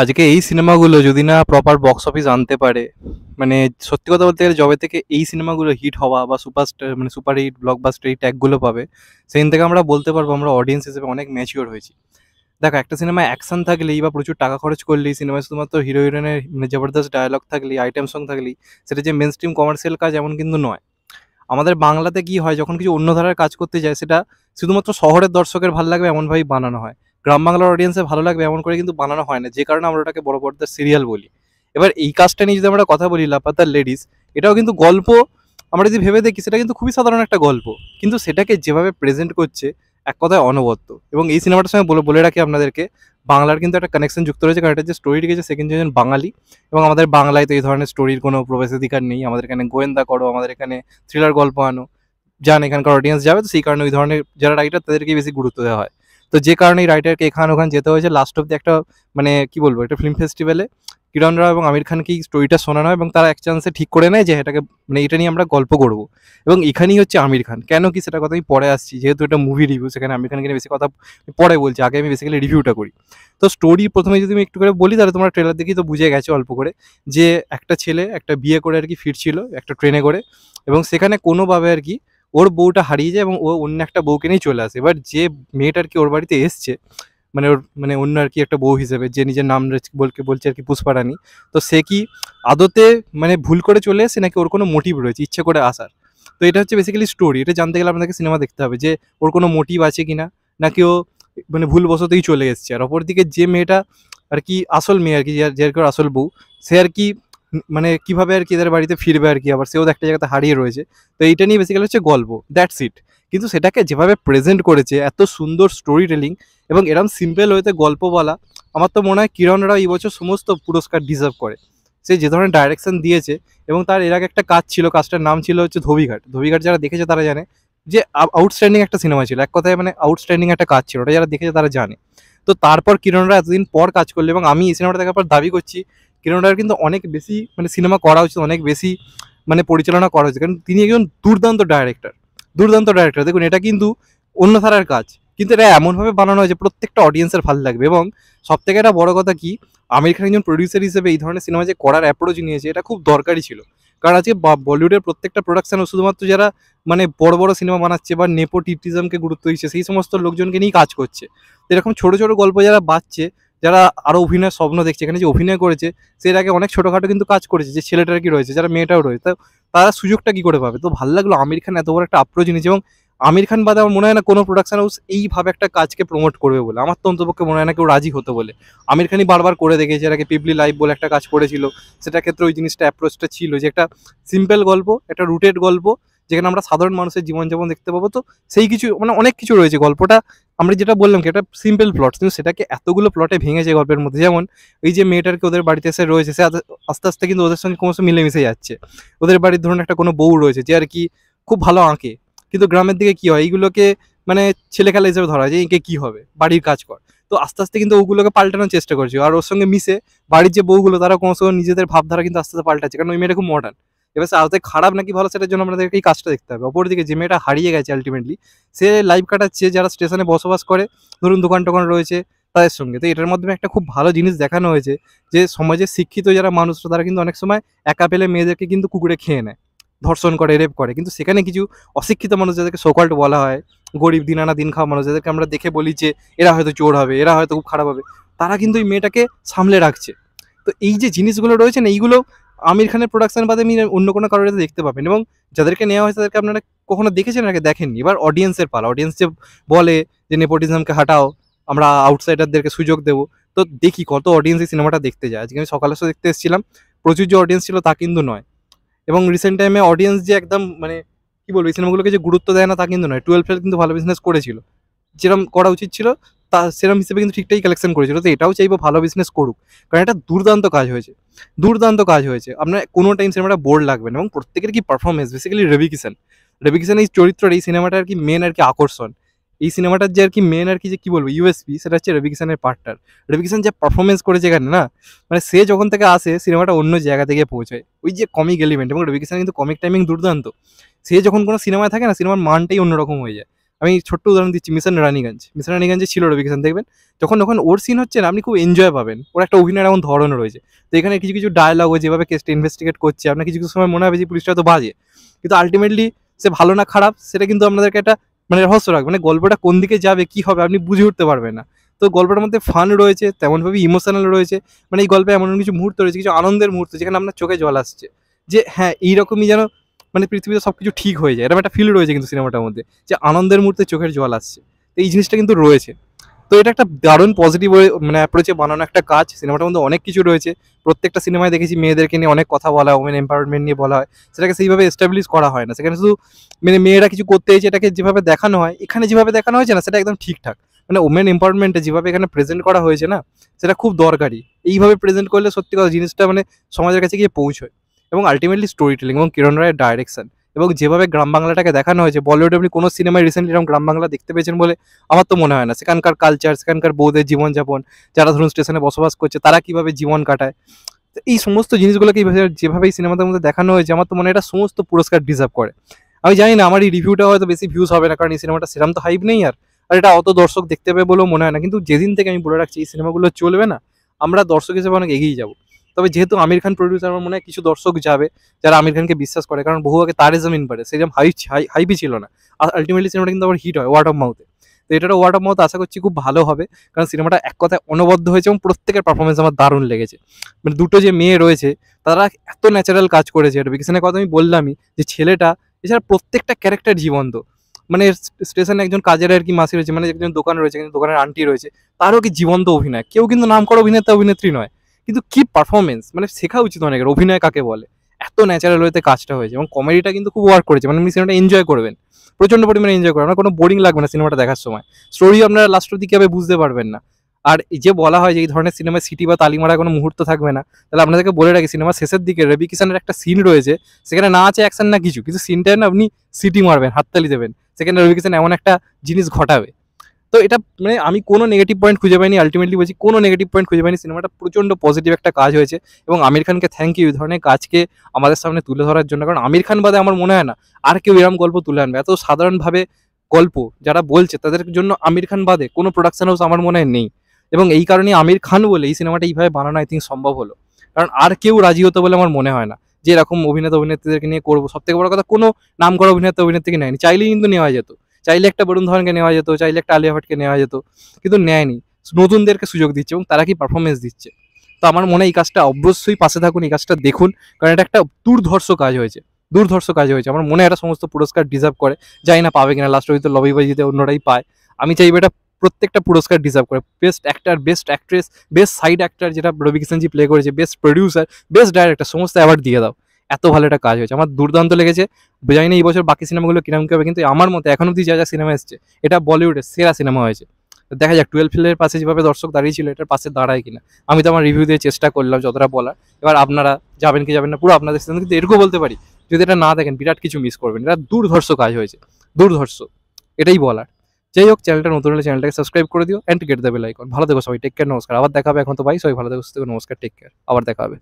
আজকে এই সিনেমাগুলো যদি না প্রপার বক্স অফিস আনতে পারে মানে সত্যি কথা বলতে গেলে জবে থেকে এই সিনেমাগুলো হিট হওয়া বা সুপারস্টার মানে সুপার হিট ব্লকবাস্টার এই ট্যাগুলো পাবে সেখান থেকে আমরা বলতে পারবো আমরা অডিয়েন্স হিসেবে অনেক ম্যাচিওর হয়েছি দেখো একটা সিনেমায় অ্যাকশন থাকলেই বা প্রচুর টাকা খরচ করলেই সিনেমায় শুধুমাত্র হিরো হিরোইনের মানে জবরদস্ত ডায়লগ থাকলেই আইটেম সং থাকলেই সেটা যে মেন স্ট্রিম কমার্শিয়াল কাজ এমন কিন্তু নয় আমাদের বাংলাতে কি হয় যখন কিছু অন্য ধারার কাজ করতে যায় সেটা শুধুমাত্র শহরের দর্শকের ভাল লাগবে এমনভাবেই বানানো হয় গ্রাম বাংলার অডিয়েন্সে ভালো লাগবে এমন করে কিন্তু বানানো হয় না যে কারণে আমরা ওটাকে বড় পর্দার সিরিয়াল বলি এবার এই কাজটা নিয়ে যদি আমরা কথা বলি লাপাতার লেডিস এটাও কিন্তু গল্প আমরা যদি ভেবে দেখি সেটা কিন্তু খুবই সাধারণ একটা গল্প কিন্তু সেটাকে যেভাবে প্রেজেন্ট করছে এক কথায় অনবদ্য এবং এই সিনেমাটার সঙ্গে বলে বলে রাখি আপনাদেরকে বাংলার কিন্তু একটা কানেকশন যুক্ত রয়েছে কারণ এটা যে স্টোরি লিখেছে সেকেন্ড কিন্তু বাঙালি এবং আমাদের বাংলায় তো এই ধরনের স্টোরির কোনো প্রবেশাধিকার নেই আমাদের এখানে গোয়েন্দা করো আমাদের এখানে থ্রিলার গল্প আনো যান এখানকার অডিয়েন্স যাবে তো সেই কারণে ওই ধরনের যারা রাইটার তাদেরকে বেশি গুরুত্ব দেওয়া হয় তো যে কারণে রাইটারকে এখান ওখান যেতে হয়েছে লাস্ট অব্দি একটা মানে কি বলবো একটা ফিল্ম ফেস্টিভ্যালে কিরণ রাও এবং আমির খানকে স্টোরিটা শোনানো হয় এবং তারা এক চান্সে ঠিক করে নেয় যে এটাকে মানে এটা নিয়ে আমরা গল্প করবো এবং এখানেই হচ্ছে আমির খান কেন কি সেটা কথা আমি পরে আসছি যেহেতু এটা মুভি রিভিউ সেখানে আমির খানকে বেশি কথা পরে বলছি আগে আমি বেসিক্যালি রিভিউটা করি তো স্টোরি প্রথমে যদি আমি একটু করে বলি তাহলে তোমরা ট্রেলার দেখেই তো বুঝে গেছো অল্প করে যে একটা ছেলে একটা বিয়ে করে আর কি ফিরছিল একটা ট্রেনে করে এবং সেখানে কোনোভাবে আর কি ওর বউটা হারিয়ে যায় এবং ও অন্য একটা বউকে নিয়ে চলে আসে এবার যে মেয়েটা আর কি ওর বাড়িতে এসছে মানে ওর মানে অন্য আর কি একটা বউ হিসেবে যে নিজের নাম বলকে বলছে আর কি পুষ্পারানী তো সে কি আদতে মানে ভুল করে চলে এসে নাকি ওর কোনো মোটিভ রয়েছে ইচ্ছে করে আসার তো এটা হচ্ছে বেসিক্যালি স্টোরি এটা জানতে গেলে আপনাকে সিনেমা দেখতে হবে যে ওর কোনো মোটিভ আছে কি না নাকি ও মানে ভুলবশতই চলে এসছে আর অপরদিকে যে মেয়েটা আর কি আসল মেয়ে আর কি যে আর কি আসল বউ সে আর কি মানে কিভাবে আর কি এদের বাড়িতে ফিরবে আর কি আবার সেও একটা জায়গাতে হারিয়ে রয়েছে তো এইটা নিয়ে বেসিক্যালি হচ্ছে গল্প দ্যাটস ইট কিন্তু সেটাকে যেভাবে প্রেজেন্ট করেছে এত সুন্দর স্টোরি টেলিং এবং এরম সিম্পল হয়েতে গল্প বলা আমার তো মনে হয় কিরণরা এই বছর সমস্ত পুরস্কার ডিজার্ভ করে সে যে ধরনের ডাইরেকশন দিয়েছে এবং তার এর আগে একটা কাজ ছিল কাজটার নাম ছিল হচ্ছে ধোবিঘাট ধোবিঘাট যারা দেখেছে তারা জানে যে আউটস্ট্যান্ডিং একটা সিনেমা ছিল এক কথায় মানে আউটস্ট্যান্ডিং একটা কাজ ছিল ওটা যারা দেখেছে তারা জানে তো তারপর কিরণরা এতদিন পর কাজ করলো এবং আমি এই সিনেমাটা দেখার পর দাবি করছি কিরণটার কিন্তু অনেক বেশি মানে সিনেমা করা উচিত অনেক বেশি মানে পরিচালনা করা উচিত কারণ তিনি একজন দুর্দান্ত ডাইরেক্টর দুর্দান্ত ডাইরেক্টর দেখুন এটা কিন্তু অন্য ধারার কাজ কিন্তু এটা এমনভাবে বানানো হয় যে প্রত্যেকটা অডিয়েন্সের ভালো লাগবে এবং সব থেকে একটা বড়ো কথা কি আমির খান একজন প্রডিউসার হিসেবে এই ধরনের সিনেমা যে করার অ্যাপ্রোচ নিয়েছে এটা খুব দরকারি ছিল কারণ আজকে বলিউডের প্রত্যেকটা প্রোডাকশানও শুধুমাত্র যারা মানে বড় বড় সিনেমা বানাচ্ছে বা নেপোটিটিজমকে গুরুত্ব দিচ্ছে সেই সমস্ত লোকজনকে নিয়েই কাজ করছে এরকম ছোট ছোট গল্প যারা বাঁচছে যারা আরও অভিনয় স্বপ্ন দেখছে এখানে যে অভিনয় করেছে সের আগে অনেক ছোটোখাটো কিন্তু কাজ করেছে যে ছেলেটার কি রয়েছে যারা মেয়েটাও রয়েছে তো তারা সুযোগটা কি করে পাবে তো ভালো লাগলো আমির খান এত বড় একটা আপ্রোচ নিয়েছে এবং আমির খান বাদে আমার মনে হয় না কোনো প্রোডাকশন হাউস এইভাবে একটা কাজকে প্রমোট করবে বলে আমার তো অন্তপক্ষে মনে হয় না কেউ রাজি হতো বলে আমির খানই বারবার করে দেখেছে এটাকে পিপলি লাইভ বলে একটা কাজ করেছিল সেটা ক্ষেত্রে ওই জিনিসটা অ্যাপ্রোচটা ছিল যে একটা সিম্পল গল্প একটা রুটেড গল্প যেখানে আমরা সাধারণ মানুষের জীবনযাপন দেখতে পাবো তো সেই কিছু মানে অনেক কিছু রয়েছে গল্পটা আমরা যেটা বললাম কি এটা সিম্পল প্লট কিন্তু সেটাকে এতগুলো প্লটে ভেঙেছে গল্পের মধ্যে যেমন এই যে মেয়েটারকে ওদের বাড়িতে এসে রয়েছে সে আস্তে আস্তে কিন্তু ওদের সঙ্গে ক্রমশ মিলেমিশে যাচ্ছে ওদের বাড়ির ধরুন একটা কোনো বউ রয়েছে যে আর কি খুব ভালো আঁকে কিন্তু গ্রামের দিকে কি হয় এইগুলোকে মানে খেলা হিসেবে ধরা যায় একে কি হবে বাড়ির কাজ কর তো আস্তে আস্তে কিন্তু ওগুলোকে পাল্টানোর চেষ্টা করছে আর ওর সঙ্গে মিশে বাড়ির যে বউগুলো তারা ক্রমশ নিজেদের ভাবধারা কিন্তু আস্তে আস্তে পাল্টাচ্ছে কারণ ওই মেয়েটা খুব মডার্ন এবার আসতে খারাপ নাকি ভালো সেটার জন্য আমাদেরকে এই কাজটা দেখতে হবে অপরদিকে যে মেয়েটা হারিয়ে গেছে আলটিমেটলি সে লাইফ কাটাচ্ছে যারা স্টেশনে বসবাস করে ধরুন দোকান টোকান রয়েছে তাদের সঙ্গে তো এটার মাধ্যমে একটা খুব ভালো জিনিস দেখানো হয়েছে যে সমাজে শিক্ষিত যারা মানুষরা তারা কিন্তু অনেক সময় একা পেলে মেয়েদেরকে কিন্তু কুকুরে খেয়ে নেয় ধর্ষণ করে রেপ করে কিন্তু সেখানে কিছু অশিক্ষিত মানুষ যাদেরকে সোকল্ড বলা হয় গরিব দিন আনা দিন খাওয়া মানুষ যাদেরকে আমরা দেখে বলি যে এরা হয়তো চোর হবে এরা হয়তো খুব খারাপ হবে তারা কিন্তু এই মেয়েটাকে সামলে রাখছে তো এই যে জিনিসগুলো রয়েছে না এইগুলো আমির খানের প্রোডাকশন বাদে আমি অন্য কোনো কারোর দেখতে পাবেন এবং যাদেরকে নেওয়া হয়েছে তাদেরকে আপনারা কখনো দেখেছেন আগে দেখেননি এবার অডিয়েন্সের পালা অডিয়েন্স যে বলে যে নেপোটিজমকে হাটাও আমরা আউটসাইডারদেরকে সুযোগ দেবো তো দেখি কত অডিয়েন্স এই সিনেমাটা দেখতে যায় আজকে আমি সকালে সো দেখতে এসেছিলাম প্রচুর যে অডিয়েন্স ছিল তা কিন্তু নয় এবং রিসেন্ট টাইমে অডিয়েন্স যে একদম মানে কী বলবো এই সিনেমাগুলোকে যে গুরুত্ব দেয় না তা কিন্তু নয় টুয়েলভ ফেল কিন্তু ভালো বিজনেস করেছিল যেরকম করা উচিত ছিল তা সেরম হিসেবে কিন্তু ঠিকঠাকই কালেকশন করেছিল তো এটাও চাইবো ভালো বিজনেস করুক কারণ এটা দুর্দান্ত কাজ হয়েছে দুর্দান্ত কাজ হয়েছে আপনার কোনো টাইম সিনেমাটা বোর্ড লাগবে না এবং প্রত্যেকের কি পারফরমেন্স বেসিক্যালি রবি কিষান রবি এই চরিত্রটা এই সিনেমাটা আর কি মেন আর কি আকর্ষণ এই সিনেমাটার যে আর কি মেন আর কি যে কী বলবো ইউএসপি সেটা হচ্ছে রবি পার্টটার পার্টনার রবি যে পারফরমেন্স করেছে এখানে না মানে সে যখন থেকে আসে সিনেমাটা অন্য জায়গা থেকে পৌঁছায় ওই যে কমিক এলিমেন্ট এবং রবি কিন্তু কমিক টাইমিং দুর্দান্ত সে যখন কোনো সিনেমায় থাকে না সিনেমার মানটাই অন্যরকম হয়ে যায় আমি ছোট্ট উদাহরণ দিচ্ছি মিশন রানীগঞ্জ মিশন রানীগঞ্জে ছিল রবি দেখবেন যখন যখন ওর সিন হচ্ছে না আপনি খুব এনজয় পাবেন ওর একটা অভিনয়ের এমন ধরন রয়েছে তো এখানে কিছু কিছু ডায়লগও যেভাবে কেসটা ইনভেস্টিগেট করছে আপনার কিছু কিছু সময় মনে হবে যে পুলিশটা তো বাজে কিন্তু আলটিমেটলি সে ভালো না খারাপ সেটা কিন্তু আপনাদেরকে একটা মানে রহস্য রাখবে মানে গল্পটা কোন দিকে যাবে কি হবে আপনি বুঝে উঠতে পারবেন না তো গল্পটার মধ্যে ফান রয়েছে তেমনভাবে ইমোশনাল রয়েছে মানে এই গল্পে এমন কিছু মুহূর্ত রয়েছে কিছু আনন্দের মুহূর্ত যেখানে আপনার চোখে জল আসছে যে হ্যাঁ এইরকমই যেন মানে পৃথিবীতে সব কিছু ঠিক হয়ে যায় এরকম একটা ফিল রয়েছে কিন্তু সিনেমাটার মধ্যে যে আনন্দের মুহূর্তে চোখের জল আসছে তো এই জিনিসটা কিন্তু রয়েছে তো এটা একটা দারুণ পজিটিভ মানে অ্যাপ্রোচে বানানো একটা কাজ সিনেমাটার মধ্যে অনেক কিছু রয়েছে প্রত্যেকটা সিনেমায় দেখেছি মেয়েদেরকে নিয়ে অনেক কথা বলা ওমেন এম্পাওয়ারমেন্ট নিয়ে বলা হয় সেটাকে সেইভাবে এস্টাবলিশ করা হয় না সেখানে শুধু মানে মেয়েরা কিছু করতে হয়েছে এটাকে যেভাবে দেখানো হয় এখানে যেভাবে দেখানো হয়েছে না সেটা একদম ঠিকঠাক মানে ওমেন এম্পাওয়ারমেন্টে যেভাবে এখানে প্রেজেন্ট করা হয়েছে না সেটা খুব দরকারি এইভাবে প্রেজেন্ট করলে সত্যি কথা জিনিসটা মানে সমাজের কাছে গিয়ে পৌঁছয় এবং আলটিমেটলি স্টোরি টেলিং এবং কিরণ রায়ের ডাইরেকশন এবং যেভাবে গ্রাম বাংলাটাকে দেখানো হয়েছে বলিউডে আপনি কোনো সিনেমায় রিসেন্টলি এরকম গ্রাম বাংলা দেখতে পেয়েছেন বলে আমার তো মনে হয় না সেখানকার কালচার সেখানকার বৌদের জীবনযাপন যারা ধরুন স্টেশনে বসবাস করছে তারা কিভাবে জীবন কাটায় এই সমস্ত জিনিসগুলোকে যেভাবে সিনেমাদের মধ্যে দেখানো হয়েছে আমার তো মনে হয় এটা সমস্ত পুরস্কার ডিজার্ভ করে আমি জানি না আমার এই রিভিউটা হয়তো বেশি ভিউজ হবে না কারণ এই সিনেমাটা সেরকম তো হাইপ নেই আর আর এটা অত দর্শক দেখতে পাবে বলেও মনে হয় না কিন্তু যেদিন থেকে আমি বলে রাখছি এই সিনেমাগুলো চলবে না আমরা দর্শক হিসেবে অনেক এগিয়ে যাবো তবে যেহেতু আমির খান প্রডিউসার আমার মনে হয় কিছু দর্শক যাবে যারা আমির খানকে বিশ্বাস করে কারণ বহু আগে তারে জমিন পারে সেরকম হাই হাইপি ছিল না আর আলটিমেটলি সিনেমাটা কিন্তু আবার হিট হয় ওয়ার্ড অফ মাউথে তো এটারও ওয়ার্ড অফ মাউথ আশা করছি খুব ভালো হবে কারণ সিনেমাটা এক কথায় অনবদ্ধ হয়েছে এবং প্রত্যেকের পারফরমেন্স আমার দারুণ লেগেছে মানে দুটো যে মেয়ে রয়েছে তারা এত ন্যাচারাল কাজ করেছে এটা বিকাশনের কথা আমি বললামই যে ছেলেটা এছাড়া প্রত্যেকটা ক্যারেক্টার জীবন্ত মানে স্টেশনে একজন কাজের আর কি মাসি রয়েছে মানে একজন দোকান রয়েছে দোকানের আন্টি রয়েছে তারও কি জীবন্ত অভিনয় কেউ কিন্তু নাম করা অভিনেতা অভিনেত্রী নয় কিন্তু কি পারফরমেন্স মানে শেখা উচিত অনেকের অভিনয় কাকে বলে এত ন্যাচারাল ওয়েতে কাজটা হয়েছে এবং কমেডিটা কিন্তু খুব ওয়ার্ক করেছে মানে আপনি সিনেমাটা এনজয় করবেন প্রচণ্ড পরিমাণে এনজয় করবেন আপনার কোনো বোরিং লাগবে না সিনেমাটা দেখার সময় স্টোরি আপনারা লাস্টের দিকে কীভাবে বুঝতে পারবেন না আর যে বলা হয় যে এই ধরনের সিনেমায় সিটি বা তালিমারা কোনো মুহূর্ত থাকবে না তাহলে আপনাদেরকে বলে রাখি সিনেমার শেষের দিকে রবি কিষানের একটা সিন রয়েছে সেখানে না আছে অ্যাকশন না কিছু কিন্তু সিনটা না আপনি সিটি মারবেন হাততালি দেবেন সেখানে রবি কিষান এমন একটা জিনিস ঘটাবে তো এটা মানে আমি কোনো নেগেটিভ পয়েন্ট খুঁজে পাইনি আলটিমেটলি বলছি কোনো নেগেটিভ পয়েন্ট খুঁজে পাইনি সিনেমাটা প্রচণ্ড পজিটিভ একটা কাজ হয়েছে এবং আমির খানকে থ্যাংক ইউ এই ধরনের কাজকে আমাদের সামনে তুলে ধরার জন্য কারণ আমির খান বাদে আমার মনে হয় না আর কেউ এরম গল্প তুলে আনবে এত সাধারণভাবে গল্প যারা বলছে তাদের জন্য আমির খান বাদে কোনো প্রোডাকশন হাউস আমার মনে হয় নেই এবং এই কারণে আমির খান বলে এই সিনেমাটা এইভাবে বানানো আই থিঙ্ক সম্ভব হলো কারণ আর কেউ রাজি হতো বলে আমার মনে হয় না যে এরকম অভিনেতা অভিনেত্রীদেরকে নিয়ে করবো সব থেকে বড় কথা কোনো নাম করা অভিনেতা অভিনেত্রীকে নেয়নি চাইলেই কিন্তু নেওয়া যেত চাইলে একটা বরুণ ধরনকে নেওয়া যেত চাইলে একটা আলিয়া ভাটকে নেওয়া যেত কিন্তু নেয়নি নতুনদেরকে সুযোগ দিচ্ছে এবং তারা কি পারফরমেন্স দিচ্ছে তো আমার মনে এই কাজটা অবশ্যই পাশে থাকুন এই কাজটা দেখুন কারণ এটা একটা দুর্ধর্ষ কাজ হয়েছে দুর্ধর্ষ কাজ হয়েছে আমার মনে একটা সমস্ত পুরস্কার ডিজার্ভ করে যাই না পাবে কিনা লাস্ট হয়তো লবিবাজিতে অন্যরাই পায় আমি চাইবো এটা প্রত্যেকটা পুরস্কার ডিজার্ভ করে best actor best actress best side actor যেটা রবি কিষণজি প্লে করেছে বেস্ট প্রডিউসার বেস্ট ডাইরেক্টর সমস্ত অ্যাওয়ার্ড দিয়ে দাও এত ভালো একটা কাজ হয়েছে আমার দুর্দান্ত লেগেছে জানি না এই বছর বাকি সিনেমাগুলো কিরম হবে কিন্তু আমার মতে এখন অব্দি যা যা সিনেমা এসছে এটা বলিউডের সেরা সিনেমা হয়েছে দেখা যাক টুয়েলভ ফিল্ডের পাশে যেভাবে দর্শক দাঁড়িয়েছিল এটার পাশে দাঁড়ায় কিনা আমি তো আমার রিভিউ দিয়ে চেষ্টা করলাম যতটা বলার এবার আপনারা যাবেন কি যাবেন না পুরো আপনাদের সিনেমা কিন্তু এরকম বলতে পারি যদি এটা না দেখেন বিরাট কিছু মিস করবেন এটা দুর্ধর্ষ কাজ হয়েছে দুর্ধর্ষ এটাই বলার যাই হোক চ্যানেলটা নতুন হলে চ্যানেলটাকে সাবস্ক্রাইব করে দিও অ্যান্ড গেট দেবে লাইক ভালো দেখো সবাই টেক কেয়ার নমস্কার আবার দেখাবে এখন তো ভাই সবাই ভালো দেখো নমস্কার টেক কেয়ার আবার দেখাবে